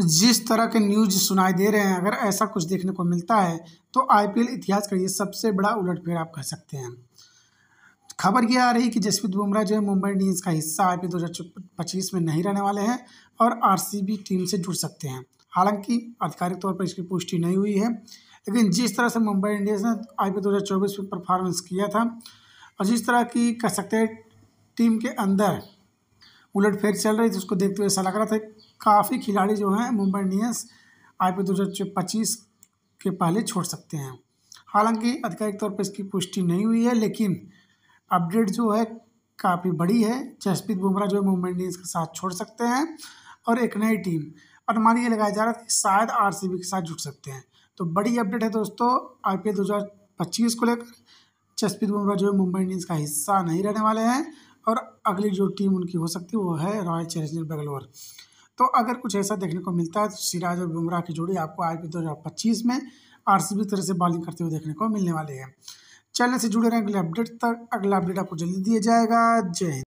जिस तरह के न्यूज सुनाई दे रहे हैं अगर ऐसा कुछ देखने को मिलता है तो आईपीएल इतिहास का ये सबसे बड़ा उलटफेर आप कह सकते हैं खबर ये आ रही कि जसप्रीत बुमराह जो है मुंबई इंडियंस का हिस्सा आई पी दो में नहीं रहने वाले हैं और आर टीम से जुड़ सकते हैं हालांकि आधिकारिक तौर पर इसकी पुष्टि नहीं हुई है लेकिन जिस तरह से मुंबई इंडियंस ने आई पी दो में परफॉर्मेंस किया था और जिस तरह की कह सकते हैं टीम के अंदर उलट फेर चल रही थी उसको देखते हुए ऐसा लग रहा था काफ़ी खिलाड़ी जो हैं मुंबई इंडियंस आई पी दो हज़ार पच्चीस के पहले छोड़ सकते हैं हालांकि आधिकारिक तौर पर इसकी पुष्टि नहीं हुई है लेकिन अपडेट जो है काफ़ी बड़ी है जसप्रीत बुमराह जो है मुंबई इंडियंस के साथ छोड़ सकते हैं और एक नई टीम अनुमान ये लगाया जा रहा था कि शायद आर के साथ जुट सकते हैं तो बड़ी अपडेट है दोस्तों आई पी को लेकर जसप्रीत बुमराह जो है मुंबई इंडियंस का हिस्सा नहीं रहने वाले हैं और अगली जो टीम उनकी हो सकती है वो है रॉयल चैलेंजर बेंगलोर तो अगर कुछ ऐसा देखने को मिलता है तो सिराज और बुमराह की जोड़ी आपको आई पी दो हज़ार पच्चीस में आर सी बी तरह से बॉलिंग करते हुए देखने को मिलने वाली है चैनल से जुड़े रहें अगले अपडेट तक अगला अपडेट आपको जल्दी दिया जाएगा जय हिंद